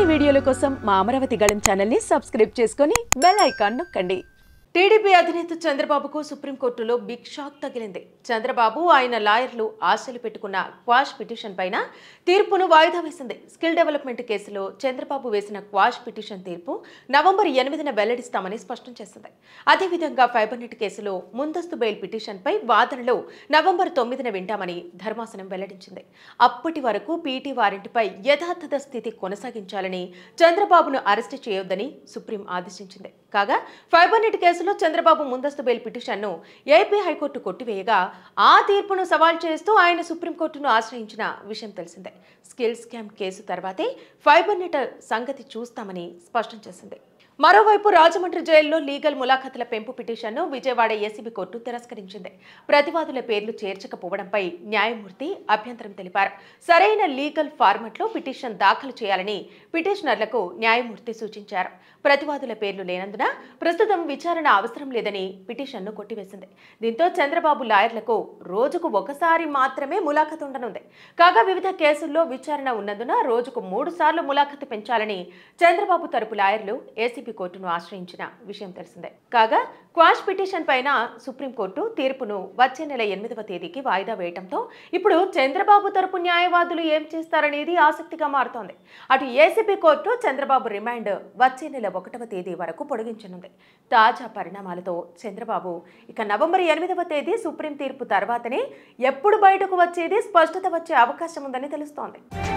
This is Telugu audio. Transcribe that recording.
మరిన్ని వీడియోల కోసం మా అమరావతి గళం ఛానల్ని సబ్స్క్రైబ్ చేసుకొని బెల్ ఐకాన్ నొక్కండి టీడీపీ అధినేత చంద్రబాబుకు సుప్రీంకోర్టులో బిగ్ షాక్ తగిలింది చంద్రబాబు ఆయన లాయర్లు ఆశలు పెట్టుకున్న క్వాష్ పిటిషన్ పైన తీర్పును వాయిదా వేసింది స్కిల్ డెవలప్మెంట్ కేసులో చంద్రబాబు వేసిన క్వాష్ పిటిషన్ తీర్పు నవంబర్ ఎనిమిదిన వెల్లడిస్తామని స్పష్టం చేసింది అదేవిధంగా ఫైబర్ నెట్ కేసులో ముందస్తు బెయిల్ పిటిషన్పై వాదనలో నవంబర్ తొమ్మిదిన వింటామని ధర్మాసనం వెల్లడించింది అప్పటి వరకు పీటీ వారింటిపై యథాతథ స్థితి కొనసాగించాలని చంద్రబాబును అరెస్టు చేయొద్దని సుప్రీం ఆదేశించింది కాగా ఫైబర్ నెట్ కేసు కేసులో చంద్రబాబు ముందస్తు బెయిల్ పిటిషన్ను ఏపీ హైకోర్టు కొట్టివేయగా ఆ తీర్పును సవాల్ చేస్తూ ఆయన సుప్రీంకోర్టును ఆశ్రయించిన విషయం తెలిసిందే స్కిల్ స్కామ్ కేసు తర్వాతే ఫైబర్ నెట్ సంగతి చూస్తామని స్పష్టం చేసింది మరోవైపు రాజమండ్రి జైల్లో లీగల్ ములాఖతుల పెంపు పిటిషన్ను విజయవాడ ఏసీబీ కోర్టు తిరస్కరించింది ప్రతివాదుల పేర్లు చేర్చకపోవడంపై న్యాయమూర్తి అభ్యంతరం తెలిపారు సరైన లీగల్ ఫార్మట్లో పిటిషన్ దాఖలు చేయాలని పిటిషనర్లకు న్యాయమూర్తి సూచించారు ప్రతివాదుల పేర్లు లేనందున ప్రస్తుతం విచారణ అవసరం లేదని పిటిషన్ను కొట్టివేసింది దీంతో చంద్రబాబు లాయర్లకు రోజుకు ఒకసారి మాత్రమే ములాఖతు ఉండనుంది కాగా వివిధ కేసుల్లో విచారణ ఉన్నందున రోజుకు మూడు సార్లు ములాఖతు పెంచాలని చంద్రబాబు తరపు లాయర్లు ఏసీబీ ఏపీ కోర్టును ఆశ్రయించిన విషయం తెలిసిందే కాగా క్వాష్ పిటిషన్ పైన సుప్రీంకోర్టు తీర్పును వచ్చే నెల ఎనిమిదవ తేదీకి వాయిదా వేయడంతో ఇప్పుడు చంద్రబాబు తరపు న్యాయవాదులు ఏం చేస్తారనేది ఆసక్తిగా మారుతోంది అటు ఏసీబీ కోర్టు చంద్రబాబు రిమాండ్ వచ్చే నెల ఒకటవ తేదీ వరకు పొడిగించనుంది తాజా పరిణామాలతో చంద్రబాబు ఇక నవంబర్ ఎనిమిదవ తేదీ సుప్రీం తీర్పు తర్వాతనే ఎప్పుడు బయటకు వచ్చేది స్పష్టత వచ్చే అవకాశం ఉందని తెలుస్తోంది